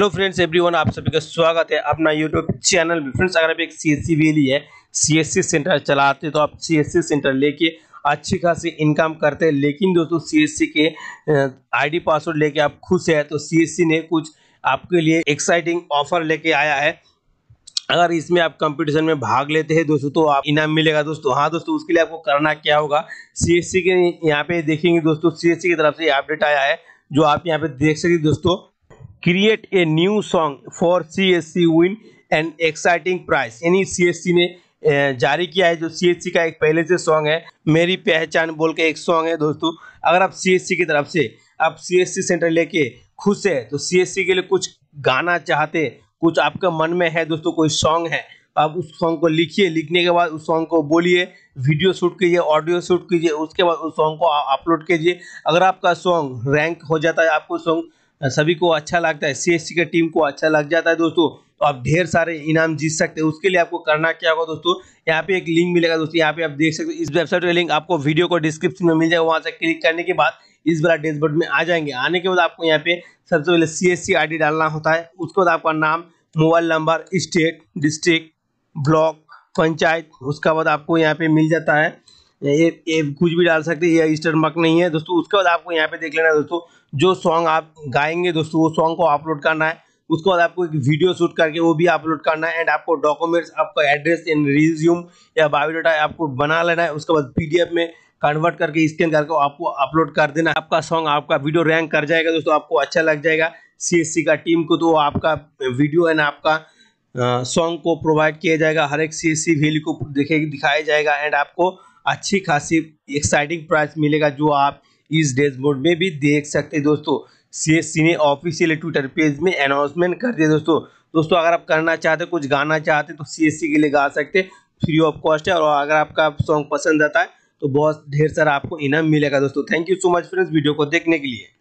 hello friends everyone आप सभी का स्वागत है अपना यूट्यूब चैनल में फ्रेंड्स अगर आप एक सी एस सी वी है सी एस सी सेंटर चलाते हैं तो आप सी एस सी सेंटर लेके अच्छी खासी इनकम करते हैं लेकिन दोस्तों सी एस सी के आईडी पासवर्ड लेके आप खुश हैं तो सी एस सी ने कुछ आपके लिए एक्साइटिंग ऑफर लेके आया है अगर इसमें आप कंपटीशन में भाग लेते हैं दोस्तों तो आप इनाम मिलेगा दोस्तों हाँ दोस्तों उसके लिए आपको करना क्या होगा सी के यहाँ पे देखेंगे दोस्तों सी की तरफ से अपडेट आया है जो आप यहाँ पे देख सकते दोस्तों create a new song for C S C win an exciting price यानी सी एस सी ने जारी किया है जो सी एस सी का एक पहले से सॉन्ग है मेरी पहचान बोल के एक सॉन्ग है दोस्तों अगर आप सी एस सी की तरफ से आप सी एस सी सेंटर लेके खुश है तो सी एस सी के लिए कुछ गाना चाहते कुछ आपके मन में है दोस्तों कोई सॉन्ग है तो आप उस सॉन्ग को लिखिए लिखने के बाद उस सॉन्ग को बोलिए वीडियो शूट कीजिए ऑडियो शूट कीजिए उसके बाद उस सॉन्ग को अपलोड कीजिए अगर आपका सॉन्ग रैंक हो जाता है आपको सॉन्ग सभी को अच्छा लगता है सी एस के टीम को अच्छा लग जाता है दोस्तों तो आप ढेर सारे इनाम जीत सकते हैं उसके लिए आपको करना क्या होगा दोस्तों यहाँ पे एक लिंक मिलेगा दोस्तों यहाँ पे आप देख सकते हो इस वेबसाइट का लिंक आपको वीडियो को डिस्क्रिप्शन में मिल जाएगा वहाँ से क्लिक करने के बाद इस बार डैशबोर्ड में आ जाएंगे आने के बाद आपको यहाँ पे सबसे पहले सी एस डालना होता है उसके बाद आपका नाम mobile number state district block panchayat उसका बाद आपको यहाँ पे मिल जाता है ये ये कुछ भी डाल सकते हैं ये ईस्टर मक नहीं है दोस्तों उसके बाद आपको यहाँ पे देख लेना है दोस्तों जो सॉन्ग आप गाएंगे दोस्तों वो सॉन्ग को अपलोड करना है उसके बाद आपको एक वीडियो शूट करके वो भी अपलोड करना है एंड आपको डॉक्यूमेंट्स आपका एड्रेस एंड रिज्यूम या बायोडाटा आपको बना लेना है उसके बाद पी में कन्वर्ट करके स्कैन करके आपको अपलोड कर देना आपका सॉन्ग आपका वीडियो रैंक कर जाएगा दोस्तों आपको अच्छा लग जाएगा सी का टीम को तो आपका वीडियो एंड आपका सॉन्ग को प्रोवाइड किया जाएगा हर एक सी एस सी वैल्यू को दिखाया जाएगा एंड आपको अच्छी खासी एक्साइटिंग प्राइस मिलेगा जो आप इस डैशबोर्ड में भी देख सकते हैं दोस्तों सी ने ऑफिशियल ट्विटर पेज में अनाउंसमेंट कर दिया दोस्तों दोस्तों अगर आप करना चाहते कुछ गाना चाहते तो सी के लिए गा सकते फ्री ऑफ कॉस्ट है और अगर आपका सॉन्ग पसंद आता है तो बहुत ढेर सारा आपको इनाम मिलेगा दोस्तों thank you so much friends video को देखने के लिए